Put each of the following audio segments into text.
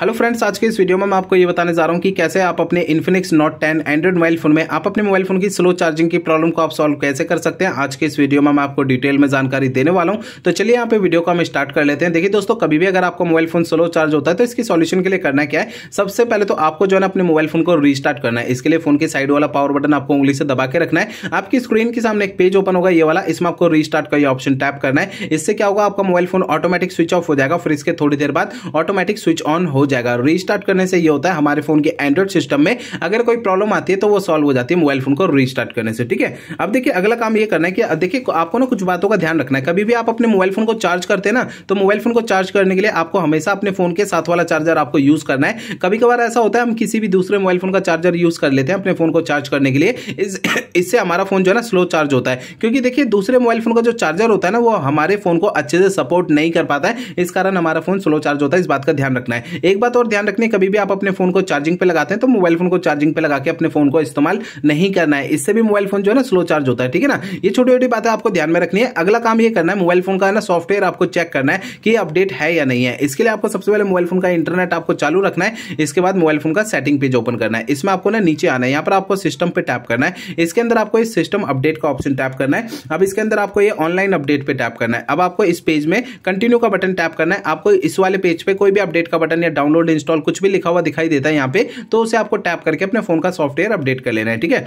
hello friends आज के इस वीडियो में मैं आपको ये बताने जा रहा हूँ कि कैसे आप अपने Infinix note ten android mobile phone में आप अपने मोबाइल फोन की स्लो चार्जिंग की प्रॉब्लम को आप सॉल्व कैसे कर सकते हैं आज के इस वीडियो में मैं आपको डिटेल में जानकारी देने वाला हूँ तो चलिए यहाँ पे वीडियो को हम स्टार्ट कर लेते हैं देखिए दोस्तों कभी भी अगर आपका मोबाइल फोन स्लो चार्ज होता है तो इसकी सोल्यूशन के लिए करना क्या है सबसे पहले तो आपको जो है अपने मोबाइल फोन को रिस्टार्ट करना है इसके लिए फोन के साइड वाला पावर बटन आपको उंगली से दबा के रखना है आपकी स्क्रीन के सामने एक पेज ओपन होगा ये वाला इसमें आपको रिस्टार्ट का ये ऑप्शन टैप करना है इससे क्या होगा आपका mobile phone automatic switch off हो जाएगा फिर इसके थोड़ी देर बाद ऑटोमेटिक स्विच ऑन हो जाएगा रीस्टार्ट करने से ये होता है हमारे फोन के एंड्रॉइड सिस्टम में अगर कोई प्रॉब्लम आती है तो वो सॉल्व हो जाती है मोबाइल फोन को रीस्टार्ट करने से ठीक है अब देखिए अगला काम ये करना है कि देखिए आपको ना कुछ बातों का ध्यान रखना है कभी भी आप अपने मोबाइल फोन को चार्ज करते हैं ना तो मोबाइल फोन को चार्ज करने के लिए आपको हमेशा अपने फोन के साथ वाला चार्जर आपको यूज करना है कभी कभार ऐसा होता है हम किसी भी दूसरे मोबाइल फोन का चार्जर यूज कर लेते हैं अपने फोन को चार्ज करने के लिए इससे हमारा फोन जो है ना स्लो चार्ज होता है क्योंकि देखिए दूसरे मोबाइल फोन का जो चार्जर होता है ना वो हमारे फोन को अच्छे से सपोर्ट नहीं कर पाता है इस कारण हमारा फोन स्लो चार्ज होता है इस बात का ध्यान रखना है एक बात और ध्यान रखनी है कभी भी आप अपने फोन को चार्जिंग पे लगाते हैं तो मोबाइल फोन को चार्जिंग पे लगा के अपने फोन को इस्तेमाल नहीं करना है इससे भी मोबाइल फोन जो है ना स्लो चार्ज होता है ठीक है ना ये छोटी छोटी बातें आपको ध्यान में रखनी है अगला काम ये करना है मोबाइल फोन का ना सॉफ्टवेयर आपको चेक करना है कि अपडेट है या नहीं है इसके लिए आपको सबसे पहले मोबाइल फोन का इंटरनेट आपको चालू रखना है इसके बाद मोबाइल फोन का सेटिंग पेज ओपन करना है इसमें आपको ना नीचे आना है यहाँ पर आपको सिस्टम पर टैप करना है इसके अंदर आपको इस सिस्टम अपडेट का ऑप्शन टैप करना है अब इसके अंदर आपको ये ऑनलाइन अपडेट पर टैप करना है अब आपको इस पेज में कंटिन्यू का बटन टैप करना है आपको इस वाले पेज पर कोई भी अपडेट का बटन या डाउनलोड इंस्टॉल कुछ भी लिखा हुआ दिखाई देता है यहाँ पे तो उसे आपको टैप करके अपने फोन का सॉफ्टवेयर अपडेट कर लेना है ठीक है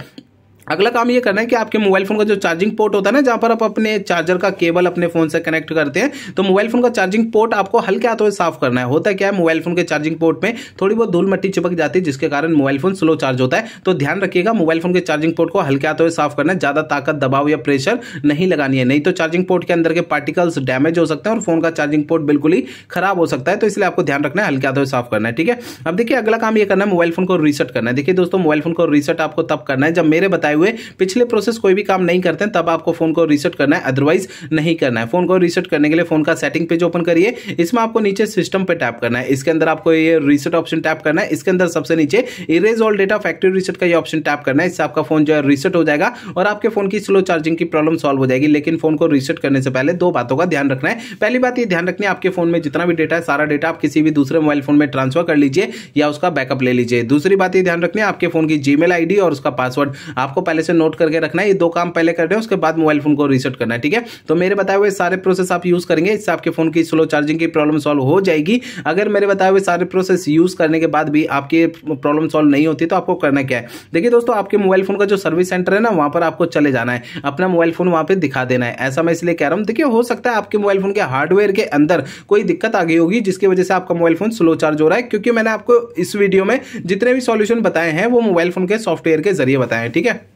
अगला काम ये करना है कि आपके मोबाइल फोन का जो चार्जिंग पोर्ट होता है ना जहां पर आप अपने चार्जर का केबल अपने फोन से कनेक्ट करते हैं तो मोबाइल फोन का चार्जिंग पोर्ट आपको हल्के हाथों से साफ करना है होता क्या है मोबाइल फोन के चार्जिंग पोर्ट में थोड़ी बहुत धूल मट्टी चिपक जाती है जिसके कारण मोबाइल फोन स्लो चार्ज होता है तो ध्यान रखिएगा मोबाइल फोन के चार्जिंग पोर्ट को हल्के हाथों से साफ करना है ज्यादा ताकत दबाव या प्रेशर नहीं लगानी है नहीं तो चार्जिंग पोर्ट के अंदर के पार्टिकल्स डैमेज हो सकते हैं और फोन का चार्जिंग पोर्ट बिल्कुल ही खराब हो सकता है तो इसलिए आपको ध्यान रखना है हल्के हाथों से साफ करना है ठीक है अब देखिए अगला काम यह करना है मोबाइल फोन को रीसेट करना है देखिए दोस्तों मोबाइल फोन को रीसेट आपको तब करना है जब मेरे बताए लगाए हुए पिछले प्रोसेस कोई भी काम नहीं करते हैं तब आपको फोन को रीसेट करना है अदरवाइज नहीं करना है फोन को रीसेट करने के लिए फोन का सेटिंग पेज ओपन करिए इसमें आपको नीचे सिस्टम पर टैप करना है इसके अंदर आपको ये रीसेट ऑप्शन टैप करना है इसके अंदर सबसे नीचे erase all data factory reset का ये ऑप्शन टैप करना है इससे आपका फोन जो है रीसेट हो जाएगा और आपके फोन की स्लो चार्जिंग की प्रॉब्लम सॉल्व हो जाएगी लेकिन फोन को रीसेट करने से पहले दो बातों का ध्यान रखना है पहली बात ये ध्यान रखनी है आपके फोन में जितना भी डेटा है सारा डेटा आप किसी भी दूसरे मोबाइल फोन में ट्रांसफर कर लीजिए या उसका बैकअप ले लीजिए दूसरी बात ये ध्यान रखनी है आपके फोन की जीमेल आईडी और उसका पासवर्ड आपको पहले से नोट करके रखना है ये दो काम पहले कर रहे हैं उसके बाद मोबाइल फोन को रीसेट करना है ठीक है तो मेरे बताए हुए सारे प्रोसेस आप यूज़ करेंगे इससे आपके फोन की स्लो चार्जिंग की प्रॉब्लम सॉल्व हो जाएगी अगर मेरे बताए हुए सारे प्रोसेस यूज़ करने के बाद भी आपकी प्रॉब्लम सॉल्व नहीं होती तो आपको करना क्या है देखिए दोस्तों आपके मोबाइल फोन का जो सर्विस सेंटर है ना वहां पर आपको चले जाना है अपना मोबाइल फोन वहां पर दिखा देना है ऐसा मैं इसलिए कह रहा हूं देखिए हो सकता है आपके मोबाइल फोन के हार्डवेयर के अंदर कोई दिक्कत आ गई होगी जिसकी वजह से आपका मोबाइल फोन स्लो चार्ज हो रहा है क्योंकि मैंने आपको इस वीडियो में जितने भी सॉल्यूशन बताए हैं वो मोबाइल फोन के सॉफ्टवेयर के जरिए बताए हैं ठीक है